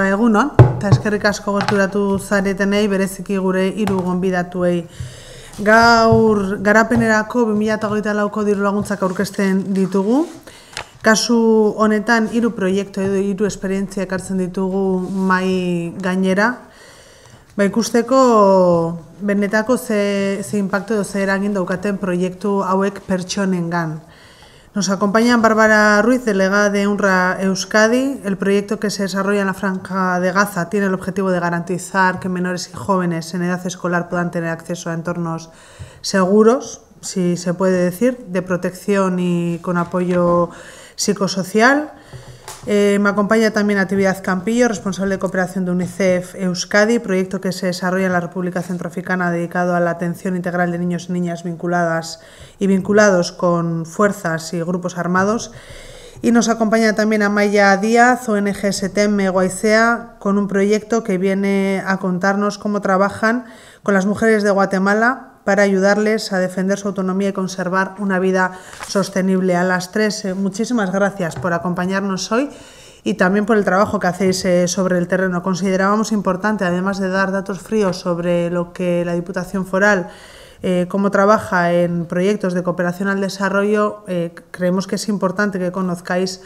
Ba, egunon, eta eskerrik asko gerturatu zaretenei, bereziki gure hiru gonbidatuei. Gaur garapenerako 2008 lauko diru laguntzak aurkesten ditugu. Kasu honetan, hiru proiektu edo hiru esperientzia ekartzen ditugu mai gainera. Ba, ikusteko, benetako ze, ze impactu edo zeheragin daukaten proiektu hauek pertsonengan. gan. Nos acompaña Bárbara Ruiz, delegada de UNRWA Euskadi. El proyecto que se desarrolla en la Franja de Gaza tiene el objetivo de garantizar que menores y jóvenes en edad escolar puedan tener acceso a entornos seguros, si se puede decir, de protección y con apoyo psicosocial. Eh, me acompaña también Actividad Campillo, responsable de cooperación de UNICEF Euskadi, proyecto que se desarrolla en la República Centroafricana dedicado a la atención integral de niños y niñas vinculadas y vinculados con fuerzas y grupos armados. Y nos acompaña también Amaya Díaz, ONG STM Guaicea, con un proyecto que viene a contarnos cómo trabajan con las mujeres de Guatemala para ayudarles a defender su autonomía y conservar una vida sostenible. A las tres, eh, muchísimas gracias por acompañarnos hoy y también por el trabajo que hacéis eh, sobre el terreno. Considerábamos importante, además de dar datos fríos sobre lo que la Diputación Foral eh, cómo trabaja en proyectos de cooperación al desarrollo, creemos que es importante que conozcáis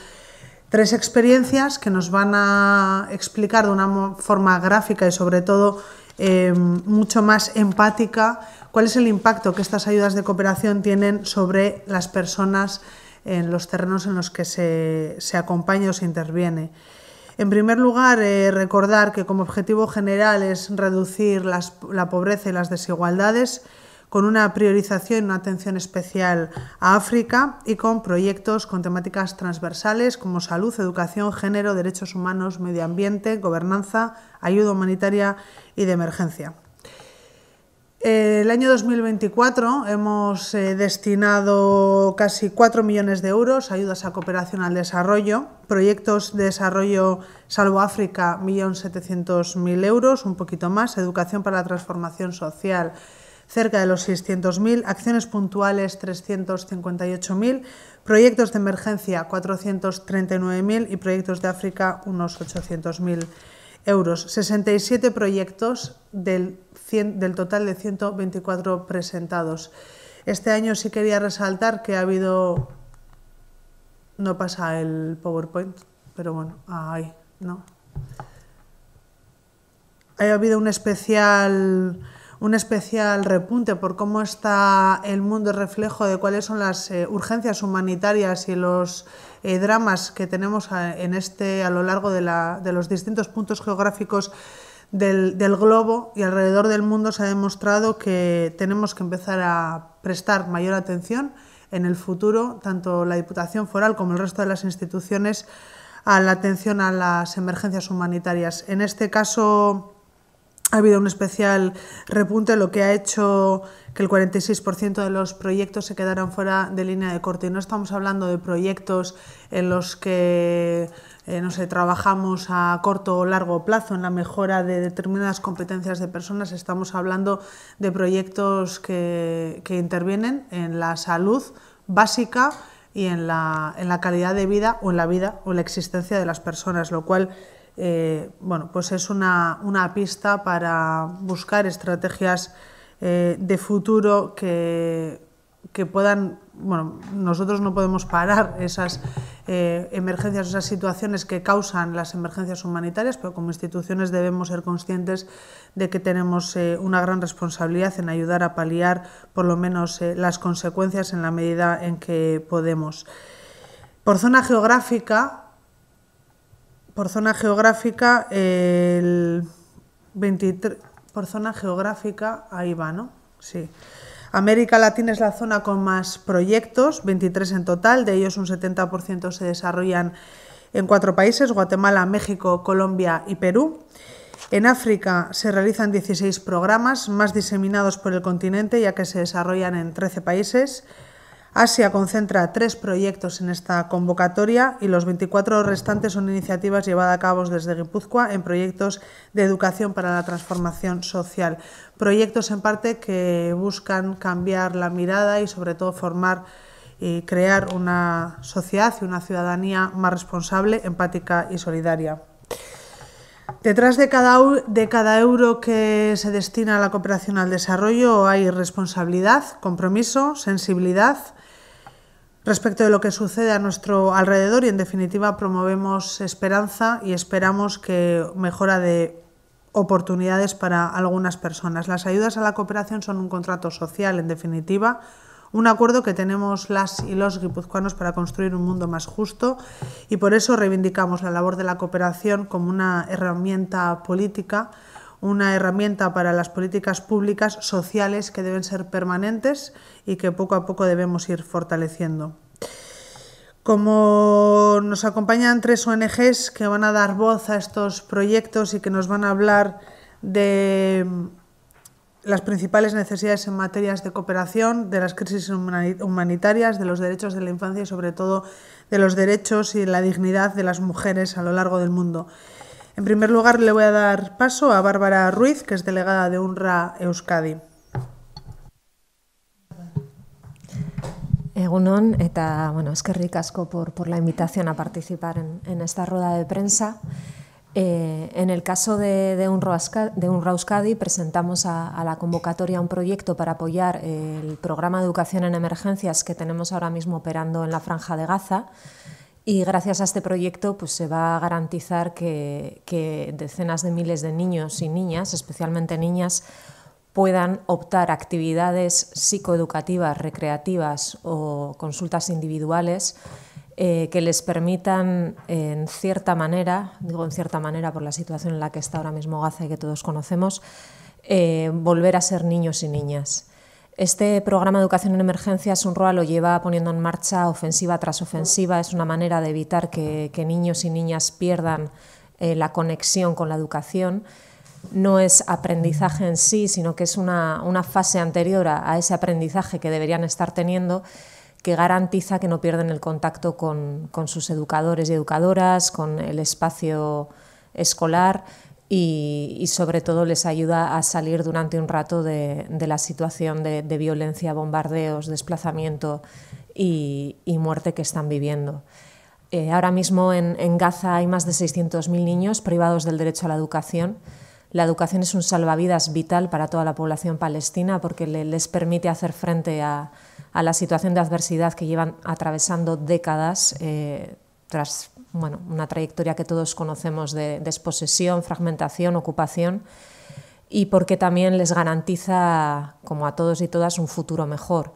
tres experiencias que nos van a explicar de una forma gráfica y sobre todo Em, mucho más empática, cuál es el impacto que estas ayudas de cooperación tienen sobre las personas en los terrenos en los que se, acompaña o se interviene. En primer lugar, eh, recordar que como objetivo general es reducir la pobreza y las desigualdades, con una priorización y una atención especial a África y con proyectos con temáticas transversales como salud, educación, género, derechos humanos, medio ambiente, gobernanza, ayuda humanitaria y de emergencia. El año 2024 hemos eh, destinado casi 4 millones de euros a ayudas a cooperación al desarrollo, proyectos de desarrollo Salvo África, 1.700.000 euros, un poquito más, educación para la transformación social, cerca de los 600.000, acciones puntuales 358.000, proyectos de emergencia 439.000 y proyectos de África unos 800.000 euros. 67 proyectos del, del total de 124 presentados. Este año sí quería resaltar que ha habido... No pasa el PowerPoint, pero bueno, ahí, ¿no? Ha habido un especial un especial repunte por cómo está el mundo reflejo de cuáles son las eh, urgencias humanitarias y los eh, dramas que tenemos a, eh, en este, a lo largo de, los distintos puntos geográficos del, del, globo y alrededor del mundo se ha demostrado que tenemos que empezar a prestar mayor atención en el futuro, tanto la Diputación Foral como el resto de las instituciones, a la atención a las emergencias humanitarias. En este caso, ha habido un especial repunte, lo que ha hecho que el 46% de los proyectos se quedaran fuera de línea de corte. Y no estamos hablando de proyectos en los que eh, no trabajamos a corto o largo plazo en la mejora de determinadas competencias de personas, estamos hablando de proyectos que, intervienen en la salud básica y en la, en la calidad de vida o en la vida o en la existencia de las personas, lo cual eh, bueno, pues es una, pista para buscar estrategias eh, de futuro que, que, puedan, bueno, nosotros no podemos parar esas eh, emergencias, esas situaciones que causan las emergencias humanitarias, pero como instituciones debemos ser conscientes de que tenemos una gran responsabilidad en ayudar a paliar por lo menos las consecuencias en la medida en que podemos. Por zona geográfica, por zona geográfica, el por zona geográfica, ahí va, ¿no? Sí. América Latina es la zona con más proyectos, 23 en total, de ellos un 70% se desarrollan en cuatro países, Guatemala, México, Colombia y Perú. En África se realizan 16 programas, más diseminados por el continente, ya que se desarrollan en 13 países. Asia concentra tres proyectos en esta convocatoria y los 24 restantes son iniciativas llevadas a cabo desde Guipúzcoa en proyectos de educación para la transformación social. Proyectos en parte que buscan cambiar la mirada y sobre todo formar y crear una sociedad y una ciudadanía más responsable, empática y solidaria. Detrás de cada, de cada euro que se destina a la cooperación al desarrollo hay responsabilidad, compromiso, sensibilidad, respecto de lo que sucede a nuestro alrededor y en definitiva promovemos esperanza y esperamos que mejora de oportunidades para algunas personas. Las ayudas a la cooperación son un contrato social, en definitiva, un acuerdo que tenemos las y los guipuzcoanos para construir un mundo más justo y por eso reivindicamos la labor de la cooperación como una herramienta política una herramienta para las políticas públicas sociales que deben ser permanentes y que poco a poco debemos ir fortaleciendo. Como nos acompañan tres ONGs que van a dar voz a estos proyectos y que nos van a hablar de las principales necesidades en materias de cooperación, de las crisis humanitarias, de los derechos de la infancia y sobre todo de los derechos y la dignidad de las mujeres a lo largo del mundo. En primer lugar, le voy a dar paso a Bárbara Ruiz, que es delegada de UNRWA Euskadi. Egunon, eta bueno, por, por la invitación a participar en, esta rueda de prensa. Eh, en el caso de, de, UNRWA, de Euskadi, presentamos a, la convocatoria un proyecto para apoyar el programa de educación en emergencias que tenemos ahora mismo operando en la Franja de Gaza. Y gracias a este proyecto pues, se va a garantizar que, decenas de miles de niños y niñas, especialmente niñas, puedan optar actividades psicoeducativas, recreativas o consultas individuales eh, que les permitan, en cierta manera, digo en cierta manera por la situación en la que está ahora mismo Gaza y que todos conocemos, eh, volver a ser niños y niñas. Este programa de educación en emergencias, UNRWA, lo lleva poniendo en marcha ofensiva tras ofensiva. Es una manera de evitar que, niños y niñas pierdan eh, la conexión con la educación. No es aprendizaje en sí, sino que es una, fase anterior a, ese aprendizaje que deberían estar teniendo que garantiza que no pierden el contacto con, con sus educadores y educadoras, con el espacio escolar y, sobre todo les ayuda a salir durante un rato de, la situación de, violencia, bombardeos, desplazamiento y, muerte que están viviendo. Eh, ahora mismo en, Gaza hay más de 600.000 niños privados del derecho a la educación. La educación es un salvavidas vital para toda la población palestina porque les permite hacer frente a, la situación de adversidad que llevan atravesando décadas eh, tras bueno, una trayectoria que todos conocemos de desposesión, fragmentación, ocupación, y porque también les garantiza, como a todos y todas, un futuro mejor.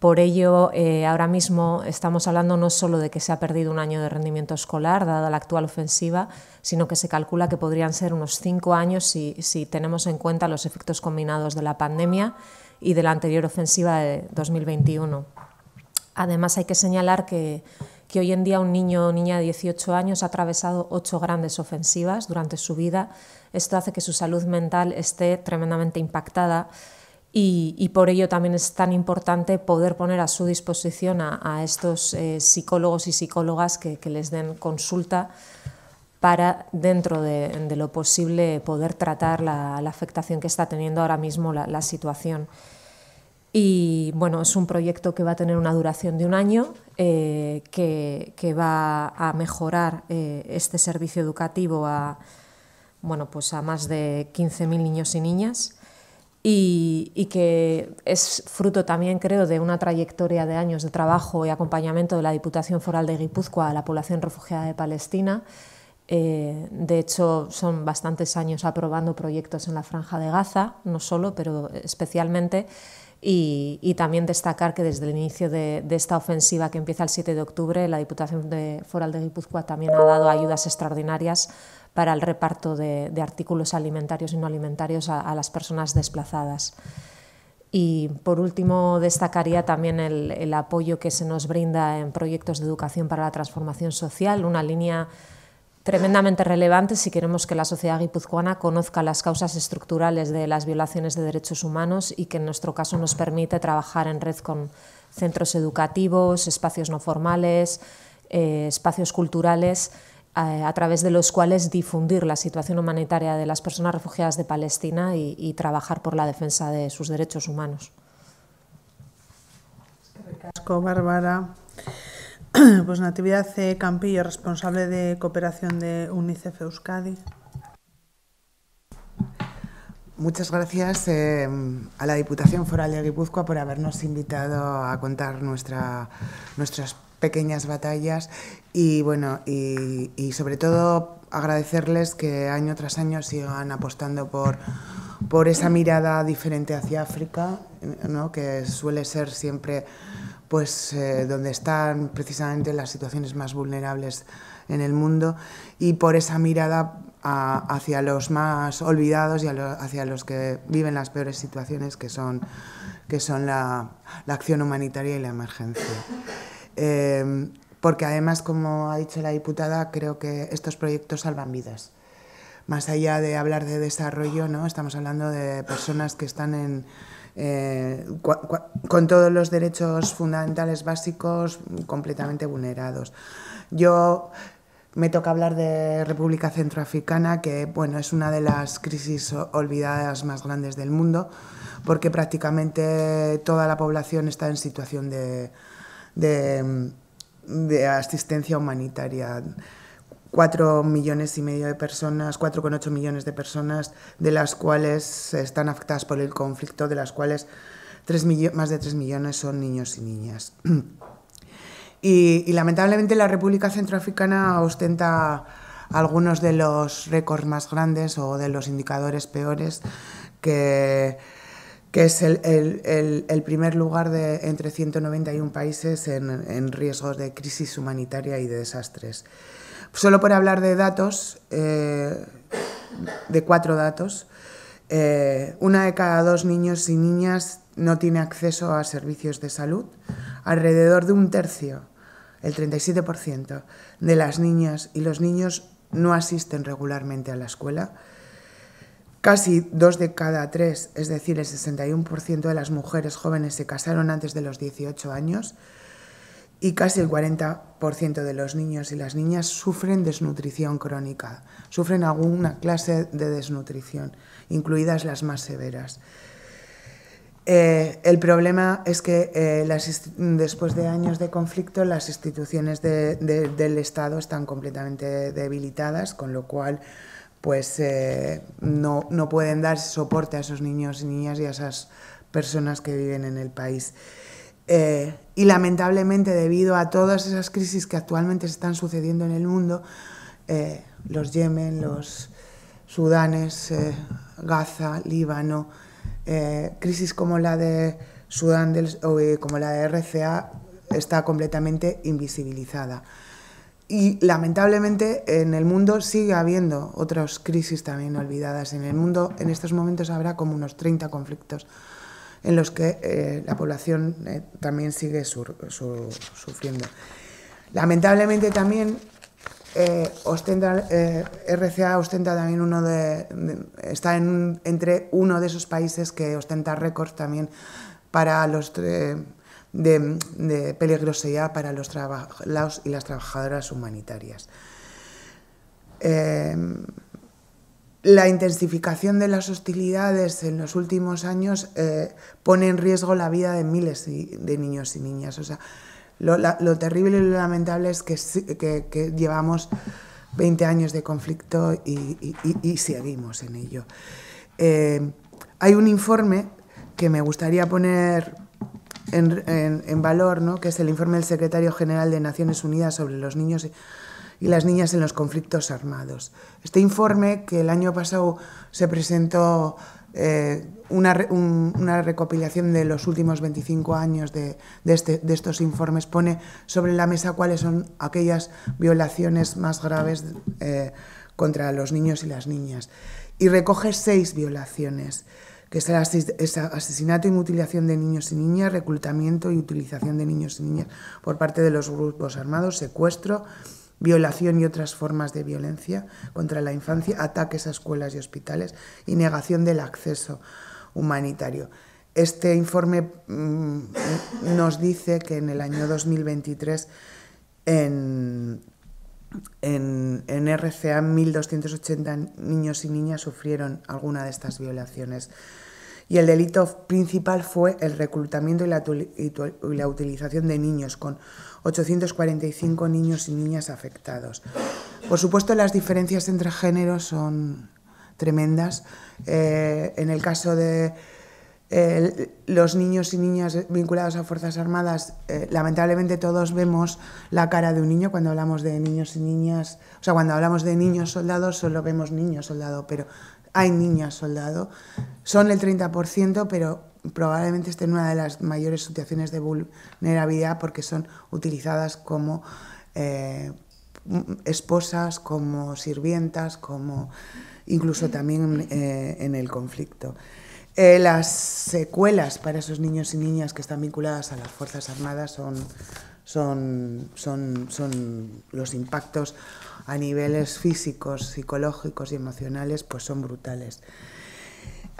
Por ello, eh, ahora mismo estamos hablando no solo de que se ha perdido un año de rendimiento escolar, dada la actual ofensiva, sino que se calcula que podrían ser unos cinco años si, si tenemos en cuenta los efectos combinados de la pandemia y de la anterior ofensiva de 2021. Además, hay que señalar que que hoy en día un niño o niña de 18 años ha atravesado ocho grandes ofensivas durante su vida. Esto hace que su salud mental esté tremendamente impactada y, por ello también es tan importante poder poner a su disposición a, estos eh, psicólogos y psicólogas que, les den consulta para, dentro de, lo posible, poder tratar la, afectación que está teniendo ahora mismo la situación. Y bueno, es un proyecto que va a tener una duración de un año, eh, que, va a mejorar eh, este servicio educativo a, bueno, pues a más de 15.000 niños y niñas. Y, que es fruto también, creo, de una trayectoria de años de trabajo y acompañamiento de la Diputación Foral de Guipúzcoa a la población refugiada de Palestina. Eh, de hecho, son bastantes años aprobando proyectos en la Franja de Gaza, no solo, pero especialmente. Y, también destacar que desde el inicio de, esta ofensiva que empieza el 7 de octubre, la Diputación de Foral de Guipúzcoa también ha dado ayudas extraordinarias para el reparto de, artículos alimentarios y no alimentarios a, las personas desplazadas. Y por último, destacaría también el, el apoyo que se nos brinda en proyectos de educación para la transformación social, una línea tremendamente relevante si queremos que la sociedad guipuzcoana conozca las causas estructurales de las violaciones de derechos humanos y que en nuestro caso nos permite trabajar en red con centros educativos, espacios no formales, eh, espacios culturales, eh, a través de los cuales difundir la situación humanitaria de las personas refugiadas de Palestina y, trabajar por la defensa de sus derechos humanos. Bárbara. Pues Natividad Campillo, responsable de cooperación de UNICEF Euskadi. Muchas gracias eh, a la Diputación Foral de Guipúzcoa por habernos invitado a contar nuestra, nuestras pequeñas batallas y bueno y, sobre todo agradecerles que año tras año sigan apostando por, por esa mirada diferente hacia África, que suele ser siempre pues eh, donde están precisamente las situaciones más vulnerables en el mundo y por esa mirada hacia los más olvidados y hacia los que viven las peores situaciones que son, que son la, acción humanitaria y la emergencia. Em, porque además, como ha dicho la diputada, creo que estos proyectos salvan vidas. Más allá de hablar de desarrollo, ¿no? estamos hablando de personas que están en, eh, con todos los derechos fundamentales básicos completamente vulnerados. Yo me toca hablar de República Centroafricana, que bueno, es una de las crisis olvidadas más grandes del mundo, porque prácticamente toda la población está en situación de, de asistencia humanitaria. 4 millones y medio de personas, 4,8 millones de personas, de las cuales están afectadas por el conflicto, de las cuales más de 3 millones son niños y niñas. Y, lamentablemente la República Centroafricana ostenta algunos de los récords más grandes o de los indicadores peores que es el, primer lugar de entre 191 países en, en riesgos de crisis humanitaria y de desastres. Solo por hablar de datos, eh, de cuatro datos, eh, una de cada dos niños y niñas no tiene acceso a servicios de salud. Alrededor de un tercio, el 37%, de las niñas y los niños no asisten regularmente a la escuela. Casi dos de cada tres, es decir, el 61% de las mujeres jóvenes se casaron antes de los 18 años y casi el 40% de los niños y las niñas sufren desnutrición crónica, sufren alguna clase de desnutrición, incluidas las más severas. Eh, el problema es que eh, después de años de conflicto las instituciones del Estado están completamente debilitadas, con lo cual pues, eh, no, no pueden dar soporte a esos niños y niñas y a esas personas que viven en el país. Eh, y lamentablemente, debido a todas esas crisis que actualmente se están sucediendo en el mundo, eh, los Yemen, los Sudanes, eh, Gaza, Líbano, crisis como la de Sudán, del, como la de RCA, está completamente invisibilizada. Y lamentablemente en el mundo sigue habiendo otras crisis también olvidadas. En el mundo en estos momentos habrá como unos 30 conflictos en los que eh, la población eh, también sigue sufriendo. Lamentablemente también RCA eh, ostenta también uno de, mm, está entre uno de esos países que ostenta récords también para los de, de peligrosidad para los trabajadores y las trabajadoras humanitarias la intensificación de las hostilidades en los últimos años eh, pone en riesgo la vida de miles de niños y niñas. O sea, lo, terrible y lo lamentable es que, llevamos 20 años de conflicto y, seguimos en ello. Eh, hay un informe que me gustaría poner en, en valor, ¿no? que es el informe del secretario general de Naciones Unidas sobre los niños y y las niñas en los conflictos armados. Este informe, que el año pasado se presentó eh, una, recopilación de los últimos 25 años de, de, este, de, estos informes, pone sobre la mesa cuáles son aquellas violaciones más graves eh, contra los niños y las niñas. Y recoge seis violaciones que es el asesinato y mutilación de niños y niñas, reclutamiento y utilización de niños y niñas por parte de los grupos armados, secuestro, violación y otras formas de violencia contra la infancia, ataques a escuelas y hospitales y negación del acceso humanitario. Este informe mm, nos dice que en el año 2023 en, en RCA 1.280 niños y niñas sufrieron alguna de estas violaciones y el delito principal fue el reclutamiento y la, utilización de niños, con 845 niños y niñas afectados. Por supuesto, las diferencias entre géneros son tremendas. Eh, en el caso de los niños y niñas vinculados a Fuerzas Armadas, eh, lamentablemente todos vemos la cara de un niño cuando hablamos de niños y niñas, o sea, cuando hablamos de niños soldados solo vemos niños soldados, pero hay niñas soldado, son el 30%, pero probablemente estén en una de las mayores situaciones de vulnerabilidad porque son utilizadas como eh, esposas, como sirvientas, como incluso también eh, en el conflicto. Eh, las secuelas para esos niños y niñas que están vinculadas a las Fuerzas Armadas son, son, son, son los impactos a niveles físicos, psicológicos y emocionales, pues son brutales.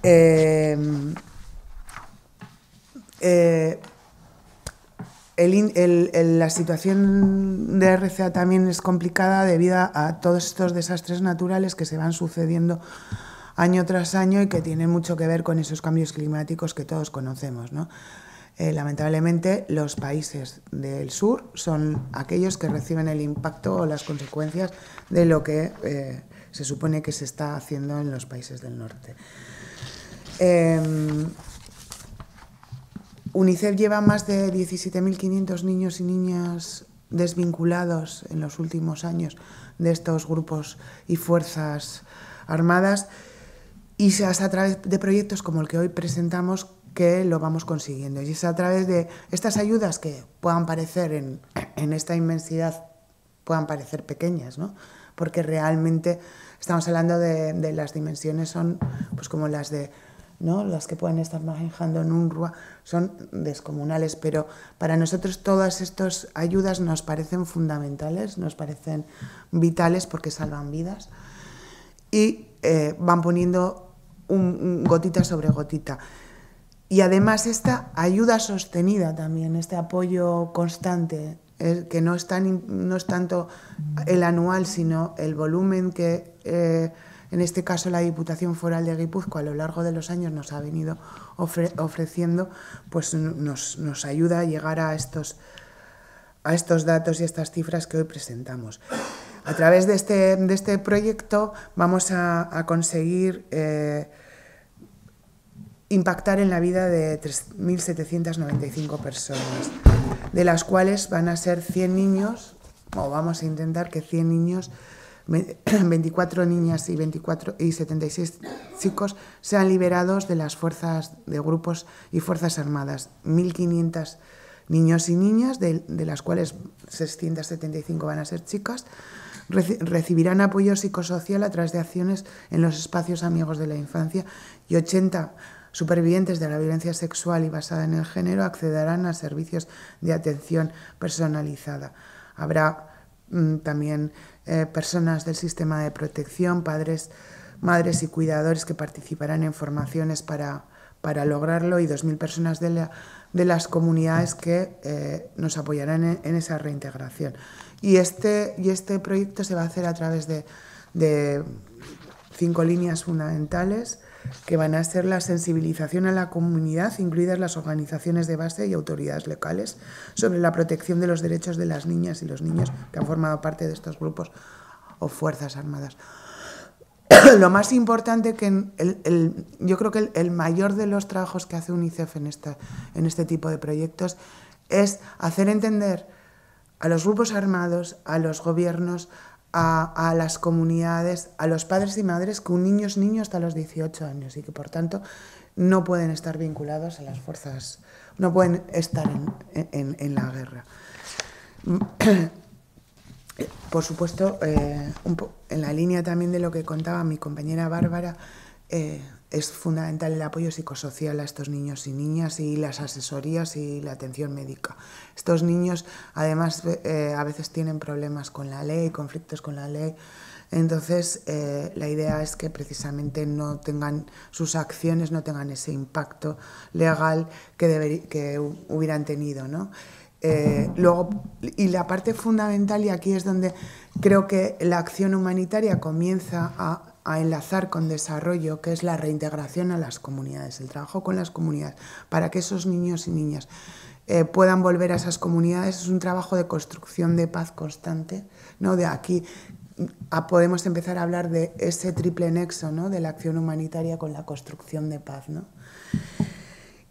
Eh, eh, la situación de RCA también es complicada debido a todos estos desastres naturales que se van sucediendo año tras año y que tienen mucho que ver con esos cambios climáticos que todos conocemos. ¿no? Eh, lamentablemente, los países del sur son aquellos que reciben el impacto o las consecuencias de lo que eh, se supone que se está haciendo en los países del norte. Em, UNICEF lleva más de 17.500 niños y niñas desvinculados en los últimos años de estos grupos y fuerzas armadas y se hace a través de proyectos como el que hoy presentamos que lo vamos consiguiendo. Y es a través de estas ayudas que puedan parecer en, esta inmensidad, puedan parecer pequeñas, ¿no? porque realmente estamos hablando de, las dimensiones, son pues como las de las que pueden estar manejando en un RUA, son descomunales, pero para nosotros todas estas ayudas nos parecen fundamentales, nos parecen vitales porque salvan vidas y eh, van poniendo un gotita sobre gotita. Y además esta ayuda sostenida también, este apoyo constante, eh, que no es, no tanto el anual, sino el volumen que eh, en este caso la Diputación Foral de Guipúzcoa a lo largo de los años nos ha venido ofreciendo, pues nos, ayuda a llegar a estos, a estos datos y estas cifras que hoy presentamos. A través de este, de este proyecto vamos a, conseguir... Eh, impactar en la vida de 3.795 personas, de las cuales van a ser 100 niños, o vamos a intentar que 100 niños, 24 niñas y, 24, y 76 chicos sean liberados de las fuerzas de grupos y fuerzas armadas, 1.500 niños y niñas, de, de, las cuales 675 van a ser chicas, recibirán apoyo psicosocial a través de acciones en los espacios amigos de la infancia y 80 supervivientes de la violencia sexual y basada en el género accederán a servicios de atención personalizada. Habrá mm, también eh, personas del sistema de protección, padres, madres y cuidadores que participarán en formaciones para, lograrlo y 2.000 personas de, las comunidades que eh, nos apoyarán en, esa reintegración. Y este, y este proyecto se va a hacer a través de cinco líneas fundamentales que van a ser la sensibilización a la comunidad, incluidas las organizaciones de base y autoridades locales, sobre la protección de los derechos de las niñas y los niños que han formado parte de estos grupos o Fuerzas Armadas. Lo más importante que el, el, yo creo que el, el, mayor de los trabajos que hace UNICEF en, esta, en este tipo de proyectos es hacer entender a los grupos armados, a los gobiernos, a, las comunidades, a los padres y madres que un niño es niño hasta los 18 años y que por tanto no pueden estar vinculados a las fuerzas, no pueden estar en, la guerra. Por supuesto, eh, un en la línea también de lo que contaba mi compañera Bárbara, eh, es fundamental el apoyo psicosocial a estos niños y niñas y las asesorías y la atención médica. Estos niños además eh, a veces tienen problemas con la ley, conflictos con la ley. Entonces, eh, la idea es que precisamente no tengan sus acciones, no tengan ese impacto legal que, que hubieran tenido. ¿no? Eh, luego, y la parte fundamental, y aquí es donde creo que la acción humanitaria comienza a a enlazar con desarrollo, que es la reintegración a las comunidades, el trabajo con las comunidades, para que esos niños y niñas eh, puedan volver a esas comunidades. Es un trabajo de construcción de paz constante, ¿no? De aquí mm, podemos empezar a hablar de ese triple nexo, ¿no? De la acción humanitaria con la construcción de paz, ¿no?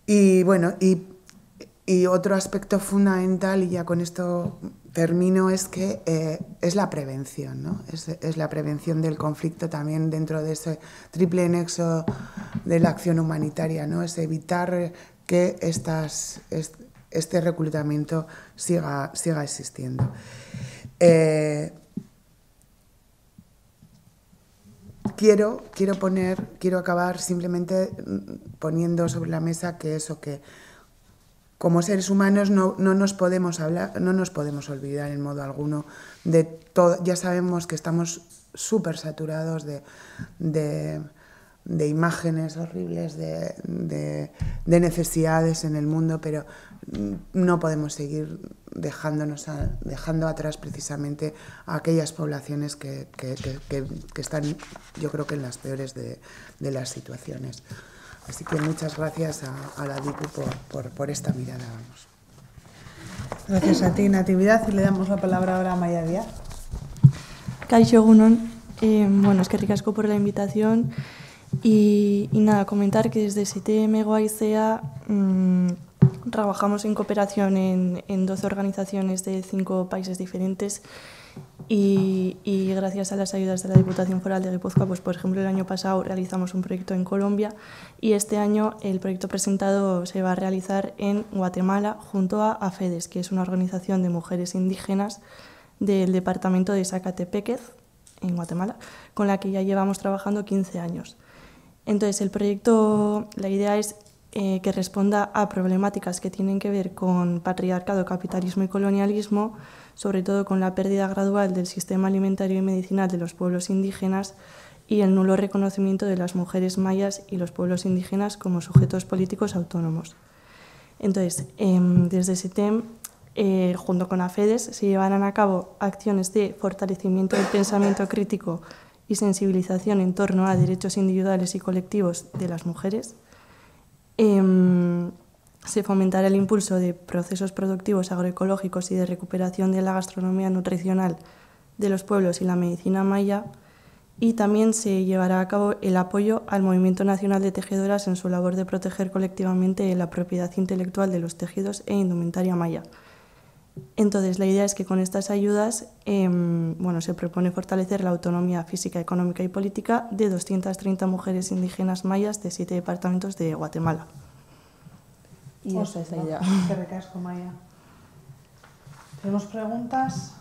Y bueno, y otro aspecto fundamental, y ya con esto termino es que eh, es la prevención, ¿no? Es, la prevención del conflicto también dentro de ese triple nexo de la acción humanitaria, ¿no? Es evitar que estas, este reclutamiento siga, siga existiendo. Eh, quiero, quiero poner, quiero acabar simplemente mm, poniendo sobre la mesa que eso que como seres humanos no, nos podemos hablar, no nos podemos olvidar en modo alguno de todo. Ya sabemos que estamos súper saturados de, imágenes horribles, de, necesidades en el mundo, pero no podemos seguir dejándonos dejando atrás precisamente a aquellas poblaciones que, que, están, yo creo que en las peores de, las situaciones. Así que muchas gracias a, la DIPU por, por, esta mirada. Vamos. Gracias a ti, Natividad, y le damos la palabra ahora a Maya Díaz. Kaisho Gunon, eh, bueno, es que ricasco por la invitación y, nada, comentar que desde CTM e, e Guaicea mmm, trabajamos en cooperación en, en 12 organizaciones de 5 países diferentes y, gracias a las ayudas de la Diputación Foral de Guipúzcoa, pues por ejemplo el año pasado realizamos un proyecto en Colombia y este año el proyecto presentado se va a realizar en Guatemala junto a AFEDES, que es una organización de mujeres indígenas del departamento de Zacatepequez en Guatemala, con la que ya llevamos trabajando 15 años. Entonces el proyecto, la idea es eh, que responda a problemáticas que tienen que ver con patriarcado, capitalismo y colonialismo, sobre todo con la pérdida gradual del sistema alimentario y medicinal de los pueblos indígenas y el nulo reconocimiento de las mujeres mayas y los pueblos indígenas como sujetos políticos autónomos. Entonces, em, desde SETEM, eh, junto con AFEDES, se llevarán a cabo acciones de fortalecimiento del pensamiento crítico y sensibilización en torno a derechos individuales y colectivos de las mujeres, Em, se fomentará el impulso de procesos productivos agroecológicos y de recuperación de la gastronomía nutricional de los pueblos y la medicina maya. Y también se llevará a cabo el apoyo al Movimiento Nacional de Tejedoras en su labor de proteger colectivamente la propiedad intelectual de los tejidos e indumentaria maya. Entonces, la idea es que con estas ayudas em, bueno, se propone fortalecer la autonomía física, económica y política de 230 mujeres indígenas mayas de siete departamentos de Guatemala. preguntas?